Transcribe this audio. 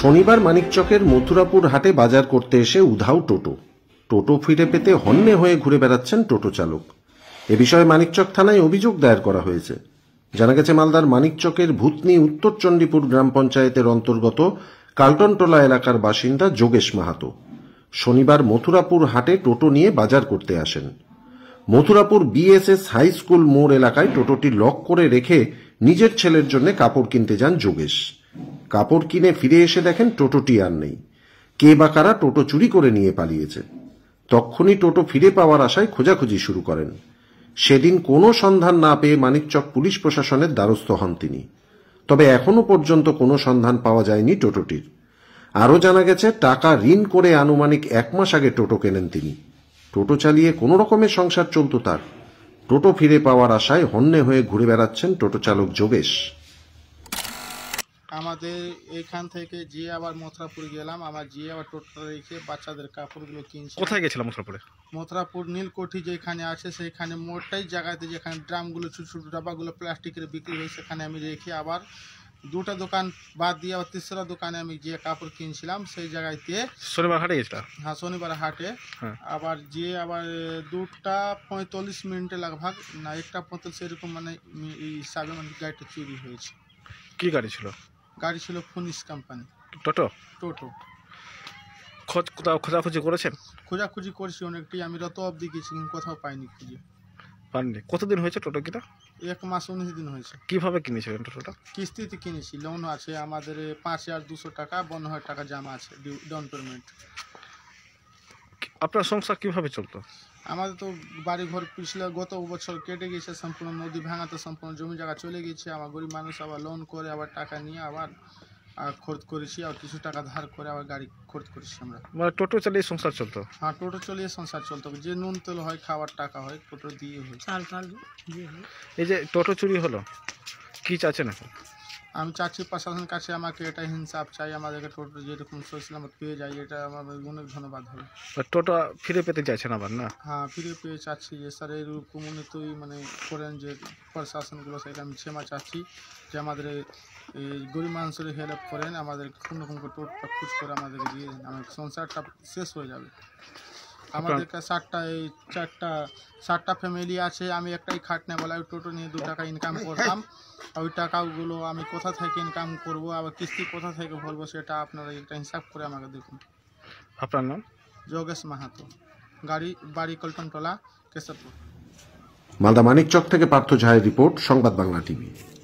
শনিবার মানিকচকের মথুরাপুর হাটে বাজার করতে এসে উধাও টোটো টোটো ফিরে পেতে হন্যে হয়ে ঘুরে বেড়াচ্ছেন টোটো চালক এ বিষয়ে মানিকচক থানায় অভিযোগ দায়ের করা হয়েছে জানা গেছে মালদার মানিকচকের ভূতনি উত্তর চণ্ডীপুর গ্রাম পঞ্চায়েতের অন্তর্গত কাল্টনটোলা এলাকার বাসিন্দা যোগেশ মাহাতো শনিবার মথুরাপুর হাটে টোটো নিয়ে বাজার করতে আসেন মথুরাপুর বিএসএস হাই স্কুল মোড় এলাকায় টোটোটি লক করে রেখে নিজের ছেলের জন্য কাপড় কিনতে যান যোগেশ কাপড় কিনে ফিরে এসে দেখেন টোটোটি আর নেই কে বা কারা টোটো চুরি করে নিয়ে পালিয়েছে তক্ষুনি টোটো ফিরে পাওয়ার আশায় খোঁজাখুঁজি শুরু করেন সেদিন কোনো সন্ধান না পেয়ে মানিকচক পুলিশ প্রশাসনের দ্বারস্থ হন তিনি তবে এখনও পর্যন্ত কোনো সন্ধান পাওয়া যায়নি টোটোটির আরও জানা গেছে টাকা ঋণ করে আনুমানিক এক মাস আগে টোটো কেনেন তিনি টোটো চালিয়ে কোনো রকমের সংসার চলত তার টোটো ফিরে পাওয়ার আশায় হন্যে হয়ে ঘুরে বেড়াচ্ছেন টোটো চালক যোগেশ আমাদের এখান থেকে যেয়ে আবার মথুরাপুর গেলাম আবার যেয়ে আবার টোটকা রেখে বাচ্চাদের কাপড়গুলো কিনছি কোথায় গেছিলাম মথুরাপুরে মথুরাপুর নীলকোঠি যেখানে আছে সেখানে মোটাই জায়গাতে যেখানে ড্রামগুলো ছোটো ছোটো ডাব্বাগুলো প্লাস্টিকের বিক্রি হয় সেখানে আমি রেখে আবার দুটা দোকান বাদ দিয়ে আবার তিসরা দোকানে আমি যে কাপড় কিনছিলাম সেই জায়গাতে শনিবার হাটে গেছিলাম হ্যাঁ শনিবার হাটে হ্যাঁ। আবার যে আবার দুটা পঁয়তাল্লিশ মিনিটে লাগভাগ না একটা পঁয়তাল্লিশ এরকম মানে হিসাবে মানে গাড়িটা চুরি হয়েছে কী গাড়ি ছিল গাড়ি ছিল ফোনিস কোম্পানি টোটো টোটো খোঁজ কোথাও খোঁজাখুঁজি করেছেন খোঁজাখুঁজি করেছি অনেকটাই আমি রত অবধি গেছি কিন্তু কোথাও পাইনি খুঁজে পাননি কতদিন হয়েছে টোটো কিনা এক মাস উনিশ দিন হয়েছে কিভাবে কিনেছিলেন টোটোটা কিস্তিতে কিনেছি লোন আছে আমাদের পাঁচ হাজার দুশো টাকা বন্ন হাজার টাকা জামা আছে ডাউন পেমেন্ট আপনার সংসার কিভাবে চলতো আমাদের তো বাড়ি ঘর পিছলে গত বছর কেটে গেছে সম্পূর্ণ নদী ভাঙাতে সম্পূর্ণ জমি জায়গা চলে গেছে আমার গরিব মানুষ আবার লোন করে আবার টাকা নিয়ে আবার খরচ করেছি আর কিছু টাকা ধার করে আবার গাড়ি খরচ করেছি আমরা মানে টোটো চালিয়ে সংসার চলতো হ্যাঁ টোটো চালিয়ে সংসার চলতো যে নুন তেল হয় খাবার টাকা হয় টোটো দিয়ে হয় চাল দিয়ে হয় এই যে টোটো চুরি হলো কি চাচ্ছেন এখন আমি চাচ্ছি প্রশাসন কাছে আমাকে এটা হিসাব চাই আমাদেরকে টোটো যেরকম আমার পেয়ে যাই এটা আমার অনেক ধন্যবাদ হবে টোটো ফিরে পেতে চাইছেন আবার না হ্যাঁ ফিরে পেয়ে চাচ্ছি যে স্যার এরকম উন্নতই মানে করেন যে প্রশাসনগুলো সেটা আমি ক্ষমা চাচ্ছি যে আমাদের এই গরিব মানুষের হেল্প করেন আমাদের কোনো রকম টোটোটা খুঁজ করে আমাদেরকে দিয়ে আমার সংসারটা শেষ হয়ে যাবে আমাদের সাতটা এই চারটা সাতটা ফ্যামিলি আছে আমি একটাই খাটনেওয়ালা ওই টোটো নিয়ে দু টাকা ইনকাম করতাম ওই টাকাগুলো আমি কোথা থেকে ইনকাম করব আবার কিস্তি কোথা থেকে ভরবো সেটা আপনারা একটা হিসাব করে আমাকে দেখুন আপনার নাম যোগেশ মাহাতো গাড়ি বাড়ি কল্পনটোলা কেশবপুর মালদা মানিক চক থেকে পার্থ ঝায়ের রিপোর্ট সংবাদ বাংলা টিভি